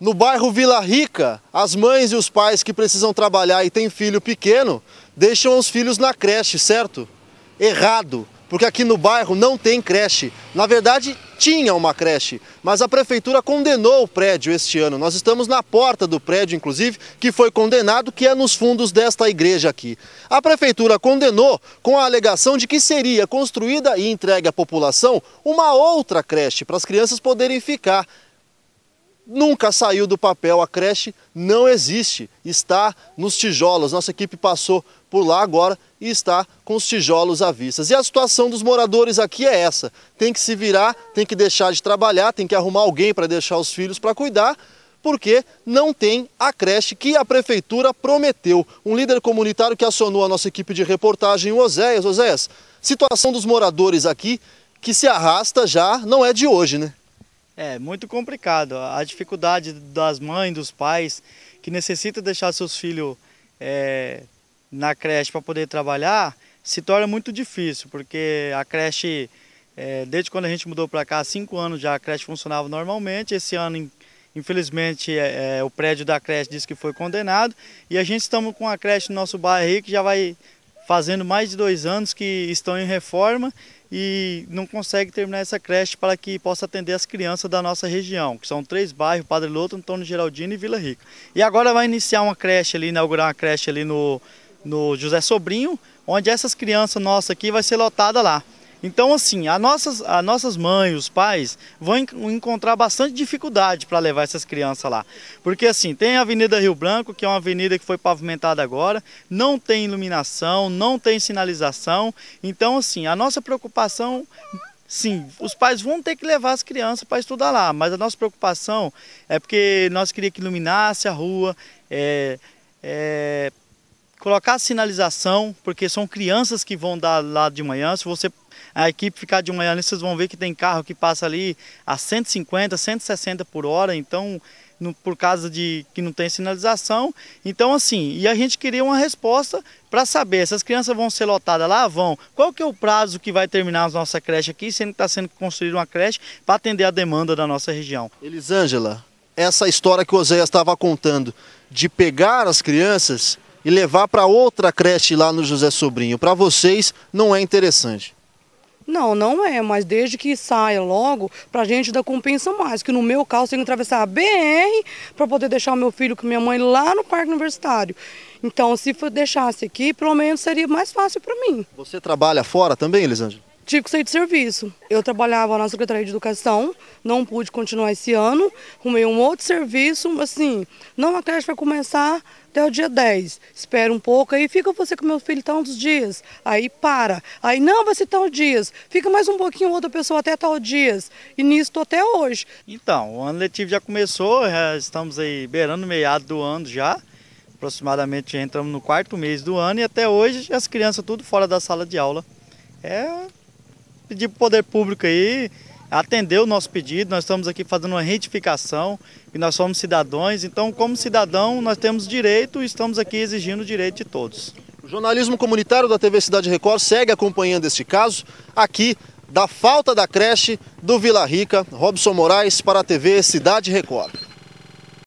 No bairro Vila Rica, as mães e os pais que precisam trabalhar e têm filho pequeno deixam os filhos na creche, certo? Errado, porque aqui no bairro não tem creche. Na verdade, tinha uma creche, mas a prefeitura condenou o prédio este ano. Nós estamos na porta do prédio, inclusive, que foi condenado, que é nos fundos desta igreja aqui. A prefeitura condenou com a alegação de que seria construída e entregue à população uma outra creche para as crianças poderem ficar nunca saiu do papel. A creche não existe, está nos tijolos. Nossa equipe passou por lá agora e está com os tijolos à vista. E a situação dos moradores aqui é essa: tem que se virar, tem que deixar de trabalhar, tem que arrumar alguém para deixar os filhos para cuidar. Porque não tem a creche que a prefeitura prometeu. Um líder comunitário que acionou a nossa equipe de reportagem, o Oséias. Oséias, situação dos moradores aqui que se arrasta já não é de hoje, né? É muito complicado. A dificuldade das mães, dos pais, que necessitam deixar seus filhos é, na creche para poder trabalhar, se torna muito difícil, porque a creche, é, desde quando a gente mudou para cá, há cinco anos já a creche funcionava normalmente. Esse ano, infelizmente, é, é, o prédio da creche disse que foi condenado. E a gente estamos com a creche no nosso bairro aí, que já vai fazendo mais de dois anos que estão em reforma e não consegue terminar essa creche para que possa atender as crianças da nossa região, que são três bairros, Padre Loto, Antônio Geraldino e Vila Rica. E agora vai iniciar uma creche ali, inaugurar uma creche ali no, no José Sobrinho, onde essas crianças nossas aqui vai ser lotada lá. Então, assim, as nossas, as nossas mães, os pais, vão encontrar bastante dificuldade para levar essas crianças lá. Porque, assim, tem a Avenida Rio Branco, que é uma avenida que foi pavimentada agora, não tem iluminação, não tem sinalização. Então, assim, a nossa preocupação Sim, os pais vão ter que levar as crianças para estudar lá, mas a nossa preocupação é porque nós queríamos que iluminasse a rua, é, é, colocar sinalização, porque são crianças que vão dar lá de manhã. Se você a equipe ficar de manhã ali, vocês vão ver que tem carro que passa ali a 150, 160 por hora, então no, por causa de que não tem sinalização. Então assim, e a gente queria uma resposta para saber, se as crianças vão ser lotadas lá? Vão. Qual que é o prazo que vai terminar a nossa creche aqui, sendo que está sendo construída uma creche para atender a demanda da nossa região? Elisângela, essa história que o Oséias estava contando de pegar as crianças e levar para outra creche lá no José Sobrinho? Para vocês não é interessante. Não, não é, mas desde que saia logo, a gente dá compensa mais. Que no meu caso, tenho que atravessar a BR para poder deixar o meu filho com minha mãe lá no Parque Universitário. Então, se deixasse aqui, pelo menos seria mais fácil para mim. Você trabalha fora também, Elisângela? tive que sair de serviço. Eu trabalhava na Secretaria de Educação, não pude continuar esse ano, Comei um outro serviço, mas assim, não a creche vai começar até o dia 10. Espera um pouco, aí fica você com meu filho tantos dias, aí para. Aí não vai ser tal dias, fica mais um pouquinho outra pessoa até tal dias. E nisso estou até hoje. Então, o ano letivo já começou, já estamos aí beirando o meado do ano já. Aproximadamente entramos no quarto mês do ano e até hoje as crianças tudo fora da sala de aula. É pedir para o poder público aí atender o nosso pedido, nós estamos aqui fazendo uma retificação e nós somos cidadãos, então como cidadão nós temos direito e estamos aqui exigindo o direito de todos. O jornalismo comunitário da TV Cidade Record segue acompanhando este caso aqui da falta da creche do Vila Rica, Robson Moraes para a TV Cidade Record.